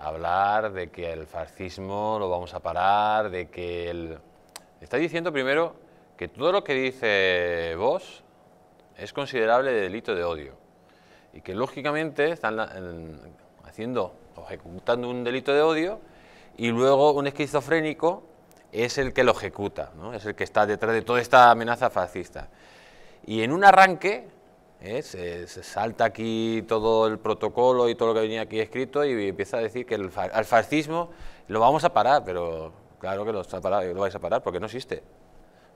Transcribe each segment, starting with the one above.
hablar de que el fascismo lo vamos a parar, de que el... Está diciendo primero que todo lo que dice vos es considerable de delito de odio y que lógicamente están haciendo ejecutando un delito de odio y luego un esquizofrénico es el que lo ejecuta, es el que está detrás de toda esta amenaza fascista. Y en un arranque ¿eh? se, salta aquí todo el protocolo y todo lo que venía aquí escrito y empieza a decir que el, al fascismo lo vamos a parar, pero claro que lo, vais a parar porque no existe.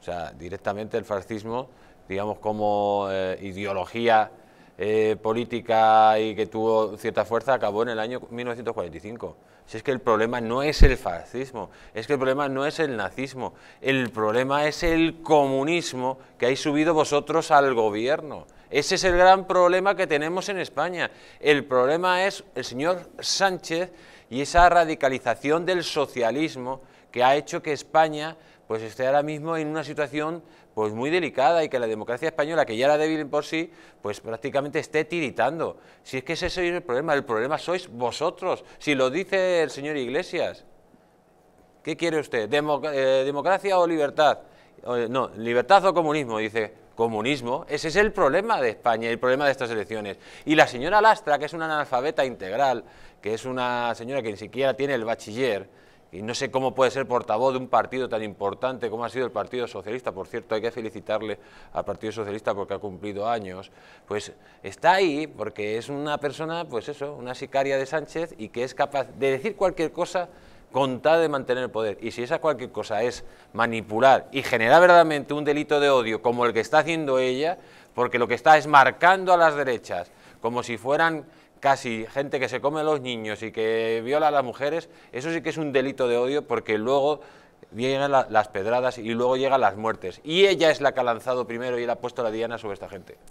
O sea, directamente el fascismo, digamos como eh, ideología eh, política y que tuvo cierta fuerza, acabó en el año 1945. Si es que el problema no es el fascismo, es que el problema no es el nazismo, el problema es el comunismo que hay subido vosotros al gobierno. Ese es el gran problema que tenemos en España. El problema es el señor Sánchez y esa radicalización del socialismo que ha hecho que España pues esté ahora mismo en una situación pues muy delicada y que la democracia española, que ya era débil por sí, pues prácticamente esté tiritando. Si es que ese es el problema, el problema sois vosotros, si lo dice el señor Iglesias. ¿Qué quiere usted? Eh, ¿Democracia o libertad? no, libertad o comunismo, dice comunismo. Ese es el problema de España, el problema de estas elecciones. Y la señora Lastra, que es una analfabeta integral, que es una señora que ni siquiera tiene el bachiller, y no sé cómo puede ser portavoz de un partido tan importante como ha sido el Partido Socialista, por cierto, hay que felicitarle al Partido Socialista porque ha cumplido años, pues está ahí porque es una persona, pues eso, una sicaria de Sánchez y que es capaz de decir cualquier cosa Contar de mantener el poder. Y si esa cualquier cosa es manipular y generar verdaderamente un delito de odio como el que está haciendo ella, porque lo que está es marcando a las derechas como si fueran casi gente que se come a los niños y que viola a las mujeres, eso sí que es un delito de odio porque luego vienen las pedradas y luego llegan las muertes. Y ella es la que ha lanzado primero y él ha puesto la diana sobre esta gente.